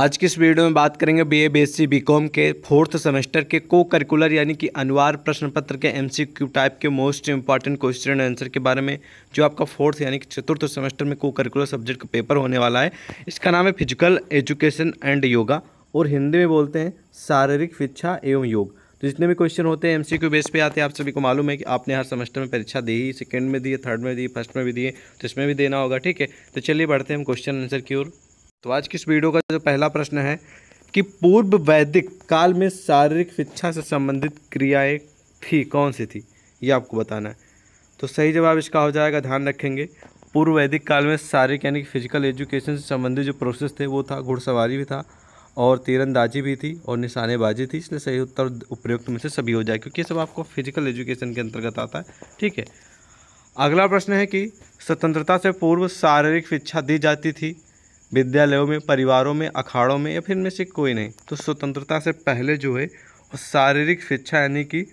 आज की इस वीडियो में बात करेंगे बीए बीएससी बीकॉम के फोर्थ सेमेस्टर के को करिकुलर यानी कि अनिवार्य प्रश्न पत्र के एमसीक्यू टाइप के मोस्ट इंपॉर्टेंट क्वेश्चन आंसर के बारे में जो आपका फोर्थ यानी कि चतुर्थ सेमेस्टर में को करिकुलर सब्जेक्ट का पेपर होने वाला है इसका नाम है फिजिकल एजुकेशन एंड योगा और हिंदी में बोलते हैं शारीरिक शिक्षा एवं योग तो जितने भी क्वेश्चन होते हैं एमसीक्यू बेस पे आते हैं आप सभी को मालूम है कि आपने हर सेमेस्टर में परीक्षा दी ही सेकेंड में दी थर्ड में दी फर्स्ट में भी दिए तो इसमें भी देना होगा ठीक है तो चलिए बढ़ते हैं हम क्वेश्चन आंसर की ओर तो आज की इस वीडियो का जो पहला प्रश्न है कि पूर्व वैदिक काल में शारीरिक शिक्षा से संबंधित क्रियाएं थी कौन सी थी ये आपको बताना है तो सही जवाब इसका हो जाएगा ध्यान रखेंगे पूर्व वैदिक काल में शारीरिक यानी कि फिजिकल एजुकेशन से संबंधित जो प्रोसेस थे वो था घुड़सवारी भी था और तीरंदाजी भी थी और निशानेबाजी थी इसलिए सही उत्तर उपयुक्त में से सभी हो जाए क्योंकि ये सब आपको फिजिकल एजुकेशन के अंतर्गत आता है ठीक है अगला प्रश्न है कि स्वतंत्रता से पूर्व शारीरिक शिक्षा दी जाती थी विद्यालयों में परिवारों में अखाड़ों में या फिर इनमें से कोई नहीं तो स्वतंत्रता से पहले जो है शारीरिक शिक्षा यानी कि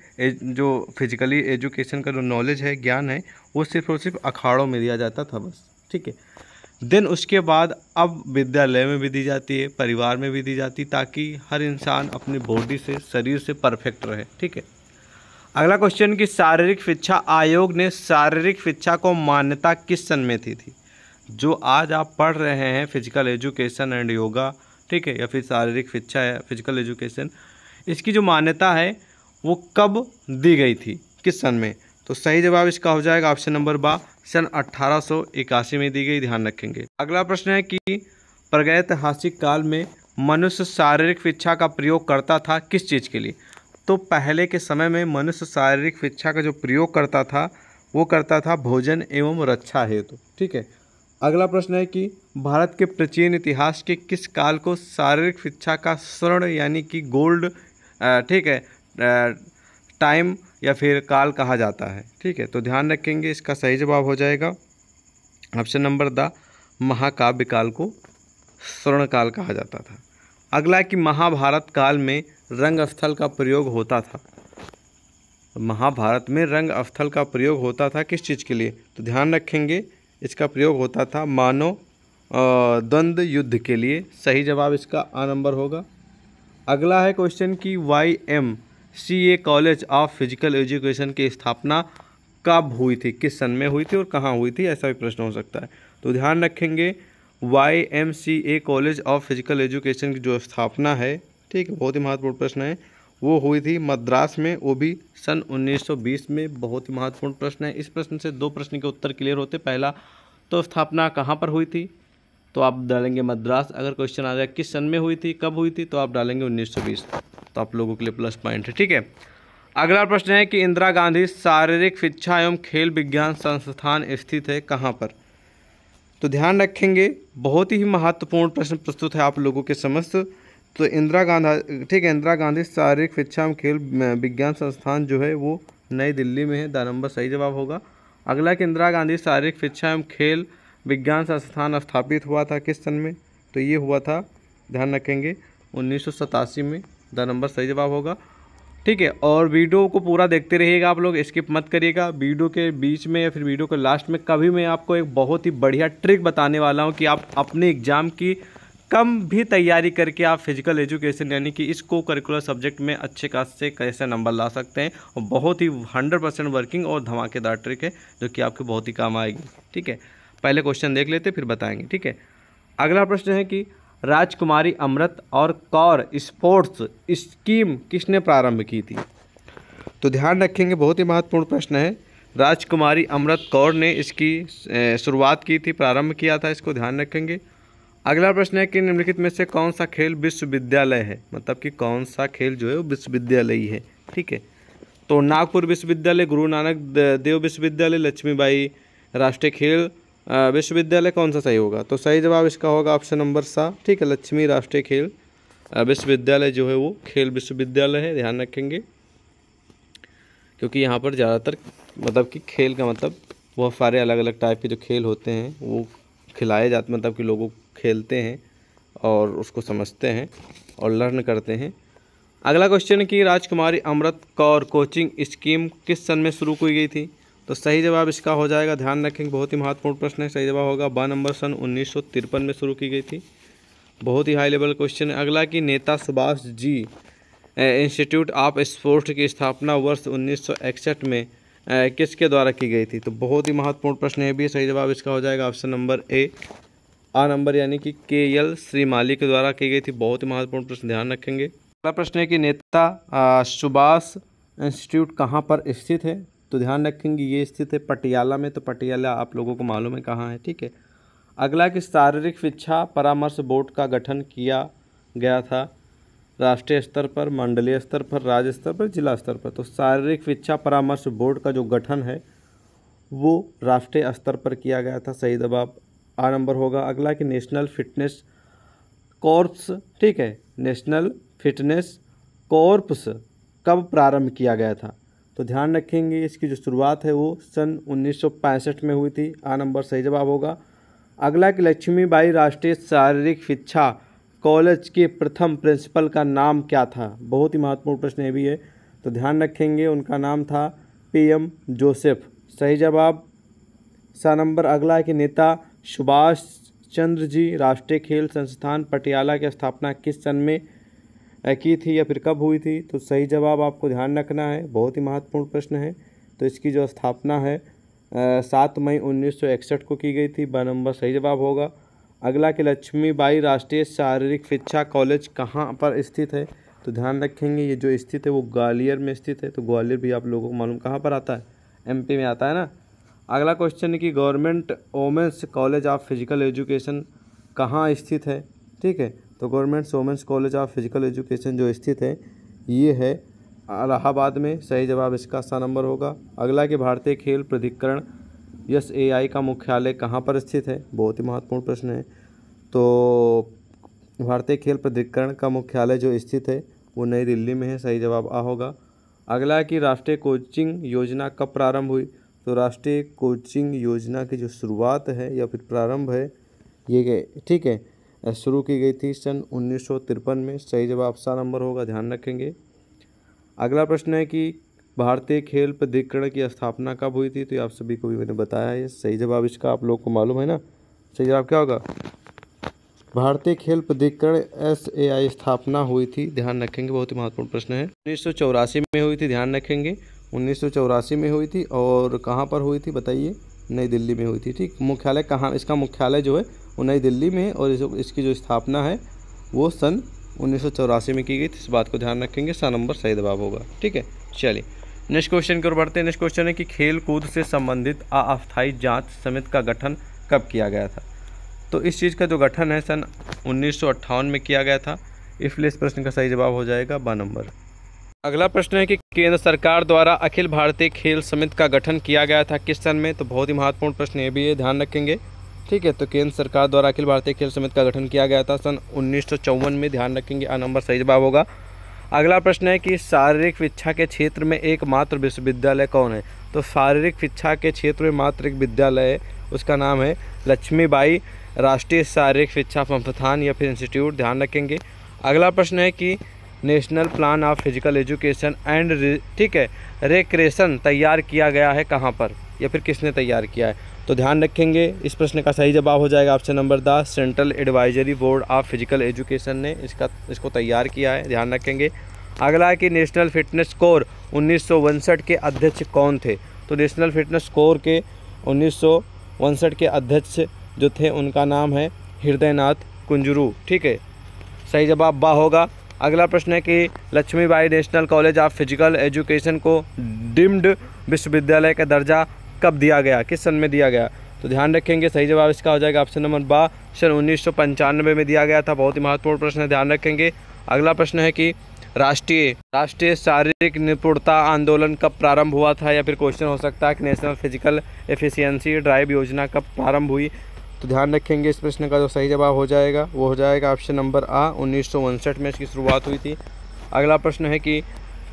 जो फिजिकली एजुकेशन का जो नॉलेज है ज्ञान है वो सिर्फ और सिर्फ अखाड़ों में दिया जाता था बस ठीक है देन उसके बाद अब विद्यालय में भी दी जाती है परिवार में भी दी जाती ताकि हर इंसान अपनी बॉडी से शरीर से परफेक्ट रहे ठीक है अगला क्वेश्चन कि शारीरिक शिक्षा आयोग ने शारीरिक शिक्षा को मान्यता किस सन में थी थी जो आज आप पढ़ रहे हैं फिजिकल एजुकेशन एंड योगा ठीक है या फिर शारीरिक शिक्षा है फिजिकल एजुकेशन इसकी जो मान्यता है वो कब दी गई थी किस सन में तो सही जवाब इसका हो जाएगा ऑप्शन नंबर बा सन अट्ठारह में दी गई ध्यान रखेंगे अगला प्रश्न है कि प्रगैतिहासिक काल में मनुष्य शारीरिक शिक्षा का प्रयोग करता था किस चीज़ के लिए तो पहले के समय में मनुष्य शारीरिक शिक्षा का जो प्रयोग करता था वो करता था भोजन एवं रक्षा हेतु ठीक है अगला प्रश्न है कि भारत के प्राचीन इतिहास के किस काल को शारीरिक शिक्षा का स्वर्ण यानी कि गोल्ड ठीक है टाइम या फिर काल कहा जाता है ठीक है तो ध्यान रखेंगे इसका सही जवाब हो जाएगा ऑप्शन नंबर द महाकाव्य काल को स्वर्ण काल कहा जाता था अगला कि महाभारत काल में रंग स्थल का प्रयोग होता था महाभारत में रंग स्थल का प्रयोग होता था किस चीज़ के लिए तो ध्यान रखेंगे इसका प्रयोग होता था मानव द्वंद्व युद्ध के लिए सही जवाब इसका आ नंबर होगा अगला है क्वेश्चन की Y M C A college of physical education की स्थापना कब हुई थी किस सन में हुई थी और कहाँ हुई थी ऐसा भी प्रश्न हो सकता है तो ध्यान रखेंगे Y M C A college of physical education की जो स्थापना है ठीक है बहुत ही महत्वपूर्ण प्रश्न है वो हुई थी मद्रास में वो भी सन 1920 में बहुत ही महत्वपूर्ण प्रश्न है इस प्रश्न से दो प्रश्न के उत्तर क्लियर होते पहला तो स्थापना कहाँ पर हुई थी तो आप डालेंगे मद्रास अगर क्वेश्चन आ जाए किस सन में हुई थी कब हुई थी तो आप डालेंगे 1920 तो आप लोगों के लिए प्लस पॉइंट है ठीक है अगला प्रश्न है कि इंदिरा गांधी शारीरिक शिक्षा एवं खेल विज्ञान संस्थान स्थित है कहाँ पर तो ध्यान रखेंगे बहुत ही महत्वपूर्ण प्रश्न प्रस्तुत है आप लोगों के समस्त तो इंदिरा गांधी ठीक है इंदिरा गांधी शारीरिक शिक्षा एवं खेल विज्ञान संस्थान जो है वो नई दिल्ली में है दा नंबर सही जवाब होगा अगला कि इंदिरा गांधी शारीरिक शिक्षा एवं खेल विज्ञान संस्थान स्थापित हुआ था किस सन में तो ये हुआ था ध्यान रखेंगे उन्नीस में द नंबर सही जवाब होगा ठीक है और वीडियो को पूरा देखते रहिएगा आप लोग स्किप मत करिएगा वीडियो के बीच में या फिर वीडियो के लास्ट में कभी मैं आपको एक बहुत ही बढ़िया ट्रिक बताने वाला हूँ कि आप अपने एग्ज़ाम की कम भी तैयारी करके आप फिजिकल एजुकेशन यानी कि इस को करिकुलर सब्जेक्ट में अच्छे खास से कैसे नंबर ला सकते हैं और बहुत ही हंड्रेड परसेंट वर्किंग और धमाकेदार ट्रिक है जो कि आपके बहुत ही काम आएगी ठीक है पहले क्वेश्चन देख लेते फिर बताएंगे ठीक है अगला प्रश्न है कि राजकुमारी अमृत और कौर स्पोर्ट्स स्कीम किसने प्रारंभ की थी तो ध्यान रखेंगे बहुत ही महत्वपूर्ण प्रश्न है राजकुमारी अमृत कौर ने इसकी शुरुआत की थी प्रारंभ किया था इसको ध्यान रखेंगे अगला प्रश्न है कि निम्नलिखित में से कौन सा खेल विश्वविद्यालय है मतलब कि कौन सा खेल जो है वो विश्वविद्यालय ही है ठीक है तो नागपुर विश्वविद्यालय गुरु नानक देव विश्वविद्यालय लक्ष्मीबाई राष्ट्रीय खेल विश्वविद्यालय कौन सा सही होगा तो सही जवाब इसका होगा ऑप्शन नंबर सा ठीक है लक्ष्मी राष्ट्रीय खेल विश्वविद्यालय जो है वो खेल विश्वविद्यालय है ध्यान रखेंगे क्योंकि यहाँ पर ज़्यादातर मतलब कि खेल का मतलब बहुत सारे अलग अलग टाइप के जो खेल होते हैं वो खिलाए जाते मतलब कि लोगों खेलते हैं और उसको समझते हैं और लर्न करते हैं अगला क्वेश्चन है कि राजकुमारी अमृत कौर कोचिंग स्कीम किस सन में शुरू की गई थी तो सही जवाब इसका हो जाएगा ध्यान रखेंगे बहुत ही महत्वपूर्ण प्रश्न है सही जवाब होगा बा नंबर सन उन्नीस में शुरू की गई थी बहुत ही हाई लेवल क्वेश्चन है अगला कि Neta Subhash ji institute of sports की स्थापना वर्ष उन्नीस में किसके द्वारा की गई थी तो बहुत ही महत्वपूर्ण प्रश्न है भी सही जवाब इसका हो जाएगा ऑप्शन नंबर ए आ नंबर यानी कि के एल श्री मालिक द्वारा की गई थी बहुत ही महत्वपूर्ण प्रश्न ध्यान रखेंगे अगला प्रश्न है कि नेता सुभाष इंस्टीट्यूट कहाँ पर स्थित है तो ध्यान रखेंगे ये स्थित है पटियाला में तो पटियाला आप लोगों को मालूम है कहाँ है ठीक है अगला कि शारीरिक शिक्षा परामर्श बोर्ड का गठन किया गया था राष्ट्रीय स्तर पर मंडलीय स्तर पर राज्य स्तर पर जिला स्तर पर तो शारीरिक शिक्षा परामर्श बोर्ड का जो गठन है वो राष्ट्रीय स्तर पर किया गया था सही दबाव आ नंबर होगा अगला कि नेशनल फिटनेस कॉर्प्स ठीक है नेशनल फिटनेस कॉर्प्स कब प्रारंभ किया गया था तो ध्यान रखेंगे इसकी जो शुरुआत है वो सन 1965 में हुई थी आ नंबर सही जवाब होगा अगला कि लक्ष्मीबाई राष्ट्रीय शारीरिक शिक्षा कॉलेज के प्रथम प्रिंसिपल का नाम क्या था बहुत ही महत्वपूर्ण प्रश्न ये भी है तो ध्यान रखेंगे उनका नाम था पीएम जोसेफ सही जवाब सा नंबर अगला है कि नेता सुभाष चंद्र जी राष्ट्रीय खेल संस्थान पटियाला की स्थापना किस सन में की थी या फिर कब हुई थी तो सही जवाब आपको ध्यान रखना है बहुत ही महत्वपूर्ण प्रश्न है तो इसकी जो स्थापना है सात मई उन्नीस को की गई थी ब नंबर सही जवाब होगा अगला कि लक्ष्मीबाई राष्ट्रीय शारीरिक शिक्षा कॉलेज कहाँ पर स्थित है तो ध्यान रखेंगे ये जो स्थित है वो ग्वालियर में स्थित है तो ग्वालियर भी आप लोगों को मालूम कहाँ पर आता है एमपी में आता है ना अगला क्वेश्चन है कि government women's college of physical education कहाँ स्थित है ठीक है तो government's women's college of physical education जो स्थित है ये है अलाहाबाद में सही जवाब इसका सा नंबर होगा अगला कि भारतीय खेल प्राधिकरण यस ए का मुख्यालय कहाँ पर स्थित है बहुत ही महत्वपूर्ण प्रश्न है तो भारतीय खेल प्राधिकरण का मुख्यालय जो स्थित है वो नई दिल्ली में है सही जवाब आ होगा अगला कि राष्ट्रीय कोचिंग योजना कब प्रारंभ हुई तो राष्ट्रीय कोचिंग योजना की जो शुरुआत है या फिर प्रारंभ है ये ठीक है शुरू की गई थी सन उन्नीस में सही जवाब सा नंबर होगा ध्यान रखेंगे अगला प्रश्न है कि भारतीय खेल प्राधिकरण की स्थापना कब हुई थी तो आप सभी को भी मैंने बताया है सही जवाब इसका आप लोग को मालूम है ना सही जवाब क्या होगा भारतीय खेल प्राधिकरण एस ए आई स्थापना हुई थी ध्यान रखेंगे बहुत ही महत्वपूर्ण प्रश्न है उन्नीस में हुई थी ध्यान रखेंगे उन्नीस में हुई थी और कहाँ पर हुई थी बताइए नई दिल्ली में हुई थी ठीक मुख्यालय कहाँ इसका मुख्यालय जो है वो नई दिल्ली में है और इस, इसकी जो स्थापना है वो सन उन्नीस में की गई थी इस बात को ध्यान रखेंगे सा नंबर सही जवाब होगा ठीक है चलिए नेक्स्ट क्वेश्चन की ओर बढ़ते हैं नेक्स्ट क्वेश्चन है कि खेल कूद से संबंधित अस्थायी जांच समिति का गठन कब किया गया था तो इस चीज़ का जो गठन है सन उन्नीस में किया गया था इसलिए इस प्रश्न का सही जवाब हो जाएगा ब नंबर अगला प्रश्न है कि केंद्र सरकार द्वारा अखिल भारतीय खेल समिति का गठन किया गया था किस सन में तो बहुत ही महत्वपूर्ण प्रश्न ये भी ये ध्यान रखेंगे ठीक है तो केंद्र सरकार द्वारा अखिल भारतीय खेल समिति का गठन किया गया था सन उन्नीस में ध्यान रखेंगे आ नंबर सही जवाब होगा अगला प्रश्न है कि शारीरिक शिक्षा के क्षेत्र में एकमात्र विश्वविद्यालय कौन है तो शारीरिक शिक्षा के क्षेत्र में मात्र एक विद्यालय है उसका नाम है लक्ष्मीबाई राष्ट्रीय शारीरिक शिक्षा संस्थान या फिर इंस्टीट्यूट ध्यान रखेंगे अगला प्रश्न है कि national plan of physical education and ठीक है रिक्रेशन तैयार किया गया है कहाँ पर या फिर किसने तैयार किया है तो ध्यान रखेंगे इस प्रश्न का सही जवाब हो जाएगा ऑप्शन नंबर दस central advisory board of physical education ने इसका इसको तैयार किया है ध्यान रखेंगे अगला है कि नेशनल फिटनेस स्कोर उन्नीस के अध्यक्ष कौन थे तो नेशनल फिटनेस स्कोर के उन्नीस के अध्यक्ष जो थे उनका नाम है हृदयनाथ कुंजरू ठीक है सही जवाब बा होगा अगला प्रश्न है कि Lakshmibai national college of physical education को डिम्ड विश्वविद्यालय का दर्जा कब दिया गया किस सन में दिया गया तो ध्यान रखेंगे सही जवाब इसका हो जाएगा ऑप्शन नंबर बा सन उन्नीस में दिया गया था बहुत ही महत्वपूर्ण प्रश्न है ध्यान रखेंगे अगला प्रश्न है कि राष्ट्रीय राष्ट्रीय शारीरिक निपुणता आंदोलन कब प्रारंभ हुआ था या फिर क्वेश्चन हो सकता है कि नेशनल फिजिकल एफिशिएंसी ड्राइव योजना कब प्रारंभ हुई तो ध्यान रखेंगे इस प्रश्न का जो सही जवाब हो जाएगा वो हो जाएगा ऑप्शन नंबर आ उन्नीस में इसकी शुरुआत हुई थी अगला प्रश्न है कि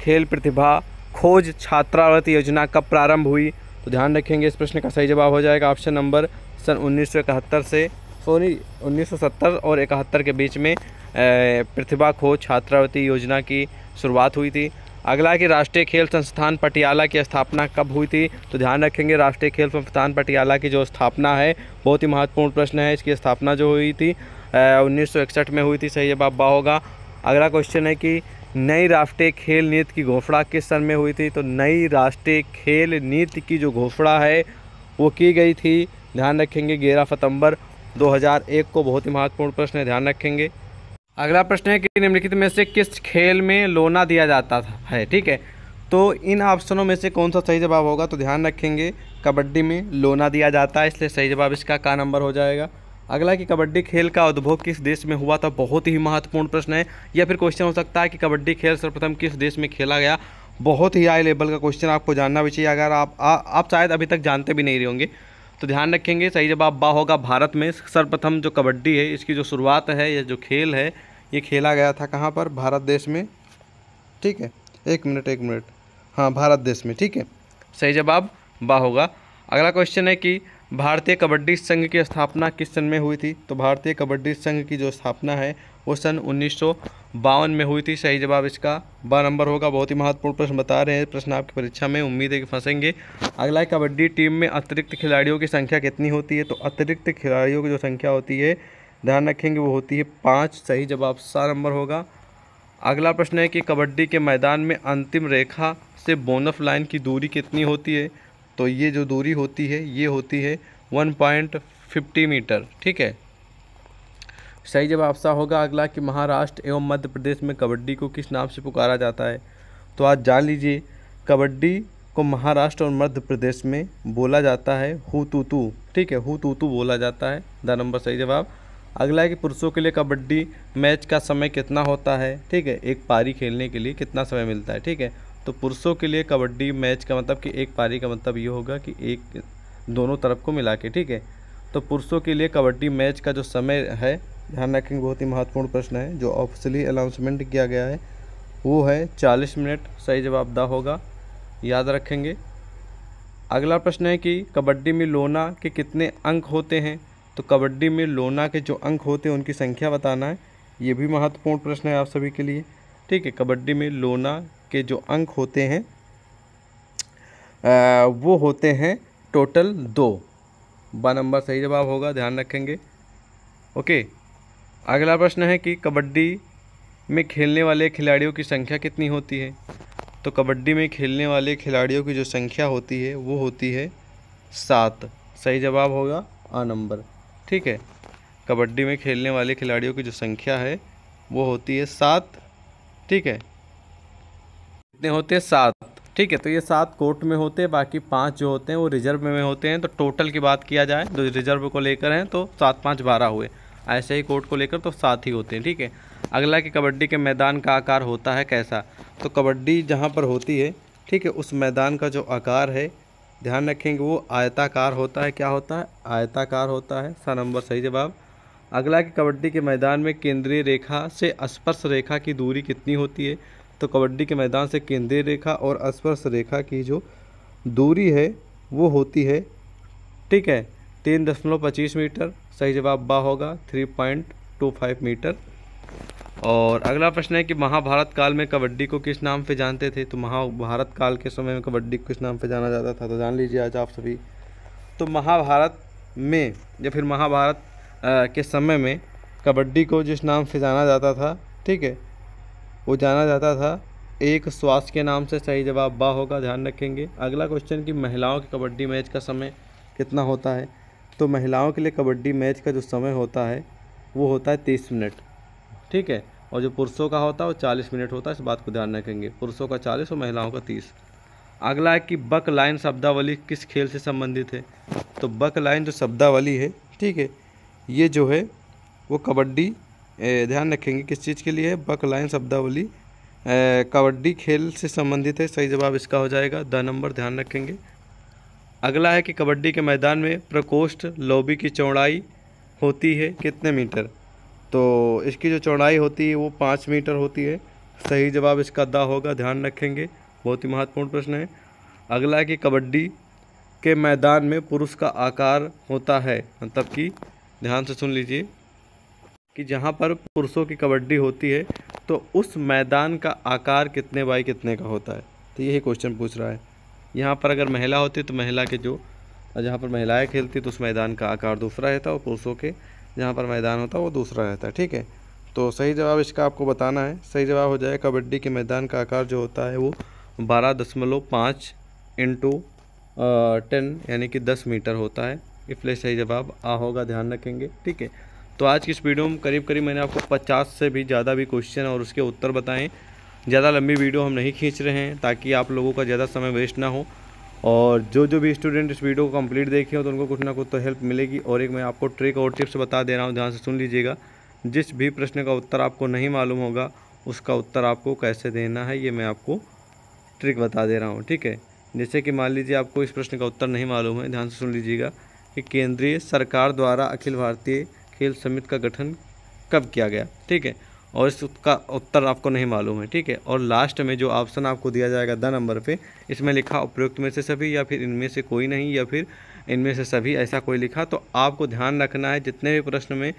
खेल प्रतिभा खोज छात्रावृत्ति योजना कब प्रारंभ हुई तो ध्यान रखेंगे इस प्रश्न का सही जवाब हो जाएगा ऑप्शन नंबर सन उन्नीस से सॉरी 1970 और इकहत्तर के बीच में प्रतिभा खोज छात्रावृत्ति योजना की शुरुआत हुई थी अगला कि राष्ट्रीय खेल संस्थान पटियाला की स्थापना कब हुई थी तो ध्यान रखेंगे राष्ट्रीय खेल संस्थान पटियाला की जो स्थापना है बहुत ही महत्वपूर्ण प्रश्न है इसकी स्थापना जो हुई थी उन्नीस में हुई थी सही जवाब बा होगा अगला क्वेश्चन है कि नई राष्ट्रीय खेल नीति की घोषणा किस सन में हुई थी तो नई राष्ट्रीय खेल नीति की जो घोषणा है वो की गई थी ध्यान रखेंगे ग्यारह सितंबर 2001 को बहुत ही महत्वपूर्ण प्रश्न ध्यान रखेंगे अगला प्रश्न है कि निम्नलिखित में से किस खेल में लोना दिया जाता था है ठीक है तो इन ऑप्शनों में से कौन सा सही जवाब होगा तो ध्यान रखेंगे कबड्डी में लोना दिया जाता है इसलिए सही जवाब इसका का नंबर हो जाएगा अगला कि कबड्डी खेल का उद्भव किस देश में हुआ था बहुत ही महत्वपूर्ण प्रश्न है या फिर क्वेश्चन हो सकता है कि कबड्डी खेल सर्वप्रथम किस देश में खेला गया बहुत ही हाई लेवल का क्वेश्चन आपको जानना भी चाहिए अगर आप आ, आप शायद अभी तक जानते भी नहीं रहे होंगे तो ध्यान रखेंगे सही जवाब बा होगा भारत में सर्वप्रथम जो कबड्डी है इसकी जो शुरुआत है या जो खेल है ये खेला गया था कहाँ पर भारत देश में ठीक है एक मिनट एक मिनट हाँ भारत देश में ठीक है सही जवाब बा होगा अगला क्वेश्चन है कि भारतीय कबड्डी संघ की स्थापना किस सन में हुई थी तो भारतीय कबड्डी संघ की जो स्थापना है वो सन उन्नीस बावन में हुई थी सही जवाब इसका ब नंबर होगा बहुत ही महत्वपूर्ण प्रश्न बता रहे हैं प्रश्न आपकी परीक्षा में उम्मीद है कि फंसेंगे अगला कबड्डी टीम में अतिरिक्त खिलाड़ियों की संख्या कितनी होती है तो अतिरिक्त खिलाड़ियों की जो संख्या होती है ध्यान रखेंगे वो होती है पाँच सही जवाब सा नंबर होगा अगला प्रश्न है कि कबड्डी के मैदान में अंतिम रेखा से बोनफ लाइन की दूरी कितनी होती है तो ये जो दूरी होती है ये होती है वन पॉइंट फिफ्टी मीटर ठीक है सही जवाब आपसा होगा अगला कि महाराष्ट्र एवं मध्य प्रदेश में कबड्डी को किस नाम से पुकारा जाता है तो आज जान लीजिए कबड्डी को महाराष्ट्र और मध्य प्रदेश में बोला जाता है हु तू तू ठीक है हु तू तू बोला जाता है द नंबर सही जवाब अगला है कि पुरुषों के लिए कबड्डी मैच का समय कितना होता है ठीक है एक पारी खेलने के लिए कितना समय मिलता है ठीक है तो पुरुषों के लिए कबड्डी मैच का मतलब कि एक पारी का मतलब ये होगा कि एक दोनों तरफ को मिला के ठीक है तो पुरुषों के लिए कबड्डी मैच का जो समय है ध्यान रखेंगे बहुत ही महत्वपूर्ण प्रश्न है जो ऑफिशियली अनाउंसमेंट किया गया है वो है चालीस मिनट सही जवाब दा होगा याद रखेंगे अगला प्रश्न है कि कबड्डी में लोना के कितने अंक होते हैं तो कबड्डी में लोना के जो अंक होते हैं उनकी संख्या बताना है ये भी महत्वपूर्ण प्रश्न है आप सभी के लिए ठीक है कबड्डी में लोना के जो अंक होते हैं आ, वो होते हैं टोटल दो ब नंबर सही जवाब होगा ध्यान रखेंगे ओके अगला प्रश्न है कि कबड्डी में खेलने वाले खिलाड़ियों की संख्या कितनी होती है तो कबड्डी में खेलने वाले खिलाड़ियों की जो संख्या होती है वो होती है सात सही जवाब होगा आ नंबर ठीक है कबड्डी में खेलने वाले खिलाड़ियों की जो संख्या है वो होती है सात ठीक है कितने होते हैं सात ठीक है तो ये सात कोर्ट में होते हैं बाकी पांच जो होते हैं वो रिजर्व में होते हैं तो टोटल की बात किया जाए जो रिजर्व को लेकर हैं तो सात पाँच बारह हुए ऐसे ही कोर्ट को लेकर तो साथ ही होते हैं ठीक है अगला कि कबड्डी के मैदान का आकार होता है कैसा तो कबड्डी जहाँ पर होती है ठीक है उस मैदान का जो आकार है ध्यान रखेंगे वो आयताकार होता है क्या होता है आयताकार होता है सा नंबर सही जवाब अगला कि कबड्डी के मैदान में केंद्रीय रेखा से स्पर्श रेखा की दूरी कितनी होती है तो कबड्डी के मैदान से केंद्रीय रेखा और स्पर्श रेखा की जो दूरी है वो होती है ठीक है तीन दशमलव पच्चीस मीटर सही जवाब बा होगा three point two five metre और अगला प्रश्न है कि महाभारत काल में कबड्डी को किस नाम पे जानते थे तो महाभारत काल के समय में कबड्डी को किस नाम पे जाना जाता था तो जान लीजिए आज आप सभी तो महाभारत में या फिर महाभारत के समय में कबड्डी को जिस नाम से जाना जाता था ठीक है वो जाना जाता था एक स्वास्थ्य के नाम से सही जवाब बा होगा ध्यान रखेंगे अगला क्वेश्चन कि महिलाओं के कबड्डी मैच का समय कितना होता है तो महिलाओं के लिए कबड्डी मैच का जो समय होता है वो होता है तीस मिनट ठीक है और जो पुरुषों का होता है वो चालीस मिनट होता है इस बात को ध्यान रखेंगे पुरुषों का चालीस और महिलाओं का तीस अगला है कि बक लाइन शब्दावली किस खेल से संबंधित है तो बक लाइन जो शब्दावली है ठीक है ये जो है वो कबड्डी ध्यान रखेंगे किस चीज़ के लिए है बक लाइन शब्दावली कबड्डी खेल से संबंधित है सही जवाब इसका हो जाएगा द नंबर ध्यान रखेंगे अगला है कि कबड्डी के मैदान में प्रकोष्ठ लॉबी की चौड़ाई होती है कितने मीटर तो इसकी जो चौड़ाई होती है वो पाँच मीटर होती है सही जवाब इसका दा होगा ध्यान रखेंगे बहुत ही महत्वपूर्ण प्रश्न है अगला है कि कबड्डी के मैदान में पुरुष का आकार होता है मतलब कि ध्यान से सुन लीजिए कि जहाँ पर पुरुषों की कबड्डी होती है तो उस मैदान का आकार कितने बाई कितने का होता है तो यही क्वेश्चन पूछ रहा है यहाँ पर अगर महिला होती तो महिला के जो जहाँ पर महिलाएँ खेलती तो उस मैदान का आकार दूसरा रहता और पुरुषों के जहाँ पर मैदान होता वो दूसरा रहता है ठीक है तो सही जवाब इसका आपको बताना है सही जवाब हो जाए कबड्डी के मैदान का आकार जो होता है वो बारह दशमलव पाँच इंटू टेन यानी कि दस मीटर होता है इसलिए सही जवाब आ होगा ध्यान रखेंगे ठीक है तो आज की इस वीडियो में करीब करीब मैंने आपको पचास से भी ज़्यादा भी क्वेश्चन और उसके उत्तर बताएं ज़्यादा लंबी वीडियो हम नहीं खींच रहे हैं ताकि आप लोगों का ज़्यादा समय वेस्ट ना हो और जो जो भी स्टूडेंट इस वीडियो को कम्प्लीट देखे हो तो उनको कुछ ना कुछ तो हेल्प मिलेगी और एक मैं आपको ट्रिक और टिप्स बता दे रहा हूँ ध्यान से सुन लीजिएगा जिस भी प्रश्न का उत्तर आपको नहीं मालूम होगा उसका उत्तर आपको कैसे देना है ये मैं आपको ट्रिक बता दे रहा हूँ ठीक है जैसे कि मान लीजिए आपको इस प्रश्न का उत्तर नहीं मालूम है ध्यान से सुन लीजिएगा कि केंद्रीय सरकार द्वारा अखिल भारतीय खेल समिति का गठन कब किया गया ठीक है और इसका उत्तर आपको नहीं मालूम है ठीक है और लास्ट में जो ऑप्शन आपको दिया जाएगा द नंबर पे इसमें लिखा उपयुक्त में से सभी या फिर इनमें से कोई नहीं या फिर इनमें से सभी ऐसा कोई लिखा तो आपको ध्यान रखना है जितने भी प्रश्न में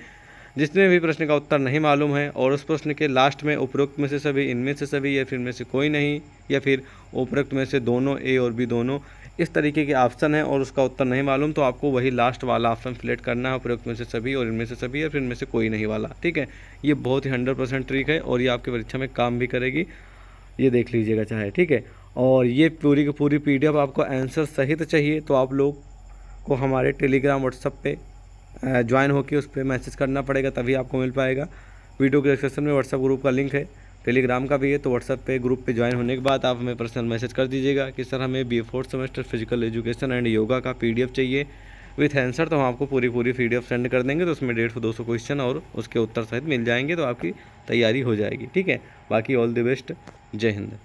जितने भी प्रश्न का उत्तर नहीं मालूम है और उस प्रश्न के लास्ट में उपरोक्त में से सभी इनमें से सभी या फिर इनमें से कोई नहीं या फिर उपरोक्त में से दोनों ए और बी दोनों इस तरीके के ऑप्शन है और उसका उत्तर नहीं मालूम तो आपको वही लास्ट वाला ऑप्शन सिलेक्ट करना है उपयुक्त में से सभी और इनमें से सभी या फिर इनमें से कोई नहीं वाला ठीक है ये बहुत ही हंड्रेड परसेंट ट्रिक है और ये आपकी परीक्षा में काम भी करेगी ये देख लीजिएगा चाहे ठीक है और ये पूरी की पूरी पी आपको आंसर सहित चाहिए तो आप लोग को हमारे टेलीग्राम व्हाट्सअप पर ज्वाइन होकर उस पर मैसेज करना पड़ेगा तभी आपको मिल पाएगा वीडियो के डिस्क्रिप्शन में व्हाट्सअप ग्रुप का लिंक है टेलीग्राम का भी है तो व्हाट्सअप पे ग्रुप पे ज्वाइन होने के बाद आप हमें पर्सनल मैसेज कर दीजिएगा कि सर हमें B fourth semester physical education and yoga का पी चाहिए विथ आंसर तो हम आपको पूरी पूरी पी सेंड कर देंगे तो उसमें डेढ़ सौ दो सौ क्वेश्चन और उसके उत्तर सहित मिल जाएंगे तो आपकी तैयारी हो जाएगी ठीक है बाकी ऑल द बेस्ट जय हिंद